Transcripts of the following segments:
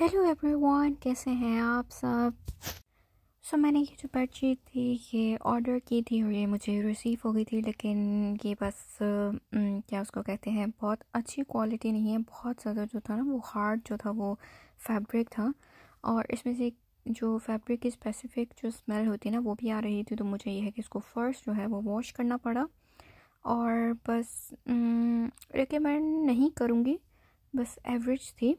hello everyone कैसे हैं आप सब सो so, मैंने ये जो बेडशीट थी ये ऑर्डर की थी और ये मुझे रिसीव हो गई थी लेकिन ये बस क्या उसको कहते हैं बहुत अच्छी क्वालिटी नहीं है बहुत ज़्यादा जो था ना वो हार्ड जो था वो फैब्रिक था और इसमें से जो फैब्रिक की स्पेसिफिक जो स्मेल होती है ना वो भी आ रही थी तो मुझे ये है कि इसको फ़र्स्ट जो है वो वॉश करना पड़ा और बस रिकमेंड नहीं करूँगी बस एवरेज थी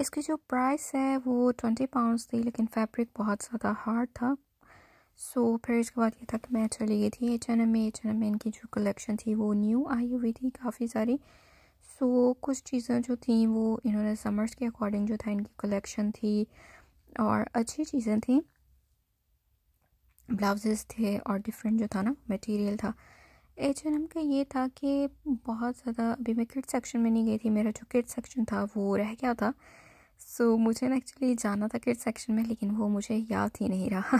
इसकी जो प्राइस है वो ट्वेंटी पाउंड्स थी लेकिन फैब्रिक बहुत ज़्यादा हार्ड था सो so, फिर इसके बाद ये था कि मैं चली गई थी एच एन एम में एच एन एम में इनकी जो कलेक्शन थी वो न्यू आई हुई थी काफ़ी सारी सो so, कुछ चीज़ें जो थी वो इन्होंने समर्स के अकॉर्डिंग जो था इनकी कलेक्शन थी और अच्छी चीज़ें थी ब्लाउजेस थे और डिफरेंट जो था ना मटेरियल था एच एन एम का ये था कि बहुत ज़्यादा अभी मैं किड सेक्शन में नहीं गई थी मेरा जो किड सेक्शन था वो रह गया था सो so, मुझे ना एक्चुअली जाना था किड सेक्शन में लेकिन वो मुझे याद ही नहीं रहा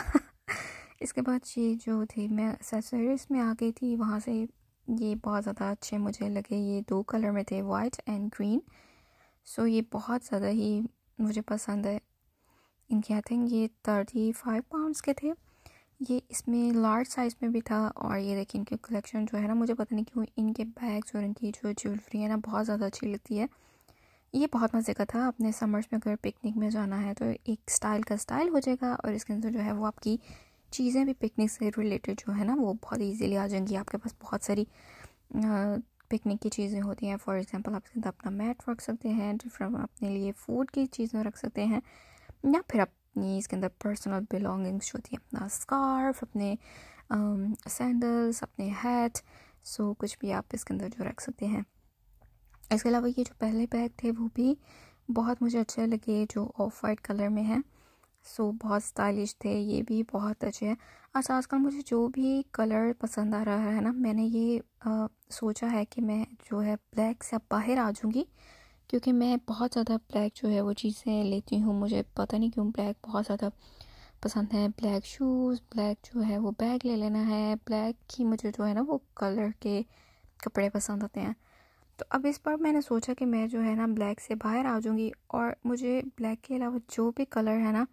इसके बाद ये जो थे मैं एक्सेसरीज में आ गई थी वहाँ से ये बहुत ज़्यादा अच्छे मुझे लगे ये दो कलर में थे वाइट एंड ग्रीन सो ये बहुत ज़्यादा ही मुझे पसंद है इनके आई थिंक ये थर्टी फाइव पाउंड्स के थे ये इसमें लार्ज साइज़ में भी था और ये देखिए इनके कलेक्शन जो है ना मुझे पता नहीं क्यों इनके बैग्स और इनकी जो ज्वेलरी है ना बहुत ज़्यादा अच्छी लगती है ये बहुत मज़े का था अपने समर्स में अगर पिकनिक में जाना है तो एक स्टाइल का स्टाइल हो जाएगा और इसके अंदर जो है वो आपकी चीज़ें भी पिकनिक से रिलेटेड जो है ना वो बहुत ईजीली आ जाएंगी आपके पास बहुत सारी पिकनिक की चीज़ें होती हैं फॉर एग्ज़ाम्पल आप अंदर अपना मैट रख सकते हैं डिफरेंट अपने लिए फूड की चीज़ें रख सकते हैं या फिर अपनी इसके अंदर पर्सनल बिलोंगिंग्स जो होती है अपना स्कार्फ अपने सैंडल्स अपने हैट सो कुछ भी आप इसके अंदर जो रख सकते हैं इसके अलावा ये जो पहले बैग थे वो भी बहुत मुझे अच्छे लगे जो ऑफ वाइट कलर में है सो so, बहुत स्टाइलिश थे ये भी बहुत अच्छे हैं अच्छा आजकल मुझे जो भी कलर पसंद आ रहा है ना मैंने ये आ, सोचा है कि मैं जो है ब्लैक से अब बाहर आ जाऊँगी क्योंकि मैं बहुत ज़्यादा ब्लैक जो है वो चीज़ें लेती हूँ मुझे पता नहीं क्यों ब्लैक बहुत ज़्यादा पसंद है ब्लैक शूज़ ब्लैक जो है वो बैग ले लेना है ब्लैक ही मुझे जो है ना वो कलर के कपड़े पसंद आते हैं तो अब इस बार मैंने सोचा कि मैं जो है ना ब्लैक से बाहर आ जाऊँगी और मुझे ब्लैक के अलावा जो भी कलर है ना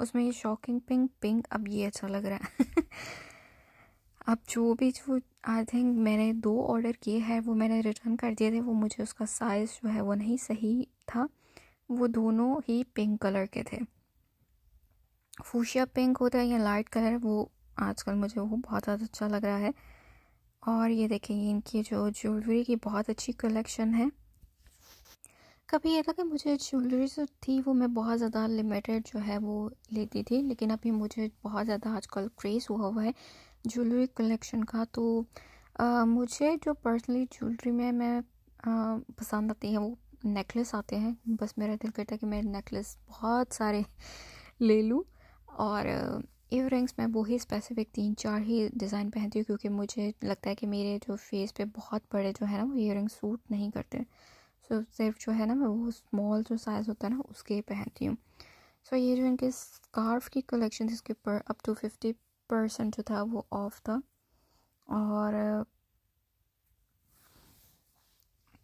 उसमें ये शॉकिंग पिंक पिंक अब ये अच्छा लग रहा है अब जो भी जो आई थिंक मैंने दो ऑर्डर किए हैं वो मैंने रिटर्न कर दिए थे वो मुझे उसका साइज़ जो है वो नहीं सही था वो दोनों ही पिंक कलर के थे फूशिया पिंक होता है या लाइट कलर वो आजकल मुझे वो बहुत ज़्यादा अच्छा लग रहा है और ये देखें इनकी जो ज्वेलरी की बहुत अच्छी कलेक्शन है कभी ये था कि मुझे ज्वेलरी जो थी वो मैं बहुत ज़्यादा लिमिटेड जो है वो लेती थी लेकिन अभी मुझे बहुत ज़्यादा आजकल क्रेज़ हुआ हुआ है ज्वेलरी कलेक्शन का तो आ, मुझे जो पर्सनली ज्वेलरी में मैं आ, पसंद आती है वो नेकलेस आते हैं बस मेरा दिल करता है कि मैं नेकलेस बहुत सारे ले लूँ और ईयर रिंग्स मैं वो ही स्पेसिफिक तीन चार ही डिज़ाइन पहनती हूँ क्योंकि मुझे लगता है कि मेरे जो फेस पे बहुत बड़े जो है ना वो ईयर सूट नहीं करते सो so, सिर्फ जो है ना मैं वो स्मॉल जो साइज़ होता है ना उसके पहनती हूँ सो so, ये जो इनके स्कार्फ की कलेक्शन इसके ऊपर अप टू फिफ्टी परसेंट जो था वो ऑफ था और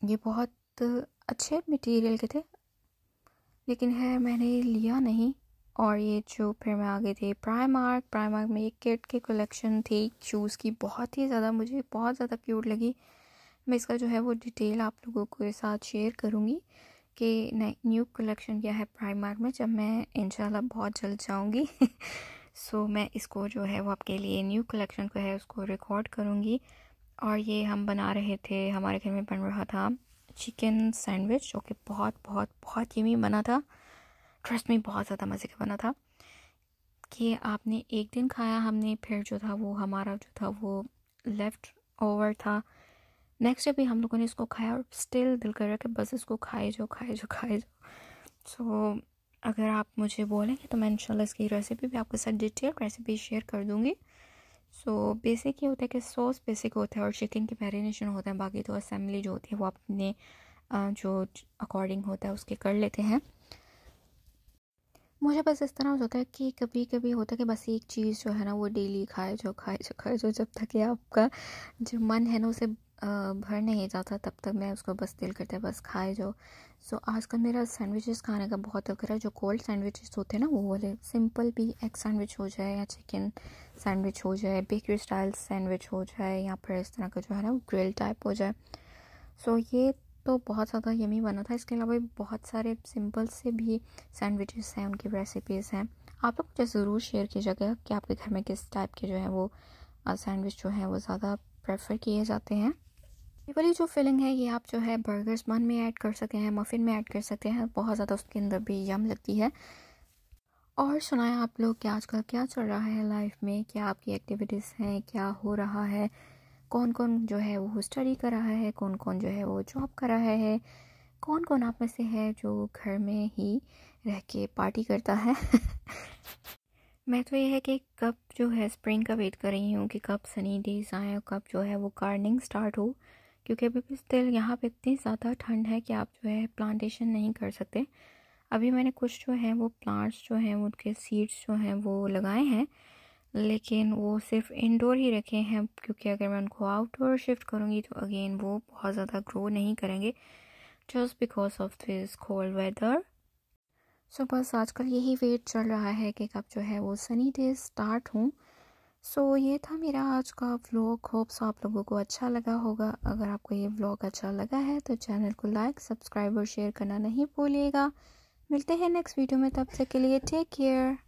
ये बहुत अच्छे मटेरियल के थे लेकिन है मैंने लिया नहीं और ये जो फिर मैं आ गई थी प्राइम आर्क प्राइम आर्क में एक किट की कलेक्शन थी शूज़ की बहुत ही ज़्यादा मुझे बहुत ज़्यादा क्यूट लगी मैं इसका जो है वो डिटेल आप लोगों के साथ शेयर करूँगी कि न्यू कलेक्शन क्या है प्राइम आर्क में जब मैं इन बहुत जल्द जाऊँगी सो मैं इसको जो है वो आपके लिए न्यू कलेक्शन को है उसको रिकॉर्ड करूँगी और ये हम बना रहे थे हमारे घर में बन रहा था चिकन सैंडविच जो कि बहुत बहुत बहुत यमी बना था ट्रस्ट में बहुत ज़्यादा मज़े का बना था कि आपने एक दिन खाया हमने फिर जो था वो हमारा जो था वो लेफ़्ट ओवर था नेक्स्ट डे भी हम लोगों ने इसको खाया और स्टिल दिल कर रहा कि बस इसको खाए जो खाए जो खाए जो सो so, अगर आप मुझे बोलेंगे तो मैं इनशाला इसकी रेसिपी भी आपके साथ डिटेल रेसिपी शेयर कर दूँगी सो so, बेसिक ये होता है कि सॉस बेसिक होता है और चिकन के मैरिनेशन होता है बाकी तो असेंबली जो होती है वो अपने जो अकॉर्डिंग होता है उसके कर लेते हैं मुझे बस इस तरह होता है कि कभी कभी होता है कि बस एक चीज़ जो है ना वो डेली खाए जो खाए जो खाए जो जब तक ये आपका जो मन है ना उसे भर नहीं जाता तब तक मैं उसको बस दिल करता है बस खाए जो सो so, आजकल मेरा सैंडविचेस खाने का बहुत अगर है जो कोल्ड सैंडविचेस होते हैं ना वो वाले सिंपल भी एग सैंडविच हो जाए या चिकन सैंडविच हो जाए बेकरी स्टाइल सैंडविच हो जाए या फिर इस तरह का जो है ना ग्रिल टाइप हो जाए सो so, ये तो बहुत ज़्यादा यमी बना था इसके अलावा बहुत सारे सिंपल से भी सैंडविचेस हैं उनकी रेसिपीज़ हैं आप लोग मुझे ज़रूर शेयर कीजिएगा कि आपके घर में किस टाइप के जो है वो सैंडविच जो है वो ज़्यादा प्रेफर किए जाते हैं ये वाली जो फिलिंग है ये आप जो है बर्गर्स बन में ऐड कर सकते हैं मफ़िन में ऐड कर सकते हैं बहुत ज़्यादा उसके अंदर भी यम लगती है और सुनाएं आप लोग कि आजकल क्या चल रहा है लाइफ में क्या आपकी एक्टिविटीज़ हैं क्या हो रहा है कौन कौन जो है वो स्टडी कर रहा है कौन कौन जो है वो जॉब कर रहा है कौन कौन आप में से है जो घर में ही रह के पार्टी करता है मैं तो ये है कि कब जो है स्प्रिंग का वेट कर रही हूँ कि कब सनी डेज आए और कब जो है वो गार्डनिंग स्टार्ट हो क्योंकि अभी भी स्टिल यहाँ पे इतनी ज़्यादा ठंड है कि आप जो है प्लांटेशन नहीं कर सकते अभी मैंने कुछ जो है वो प्लांट्स जो हैं उनके सीड्स जो हैं वो लगाए हैं लेकिन वो सिर्फ इनडोर ही रखे हैं क्योंकि अगर मैं उनको आउटडोर शिफ्ट करूँगी तो अगेन वो बहुत ज़्यादा ग्रो नहीं करेंगे just because of this cold weather so बस आजकल यही वेट चल रहा है कि कब जो है वो सनी डे स्टार्ट हूँ सो so, ये था मेरा आज का व्लॉग होप्स आप लोगों को अच्छा लगा होगा अगर आपको ये व्लॉग अच्छा लगा है तो चैनल को लाइक सब्सक्राइब और शेयर करना नहीं भूलिएगा मिलते हैं नेक्स्ट वीडियो में तब तक के लिए टेक केयर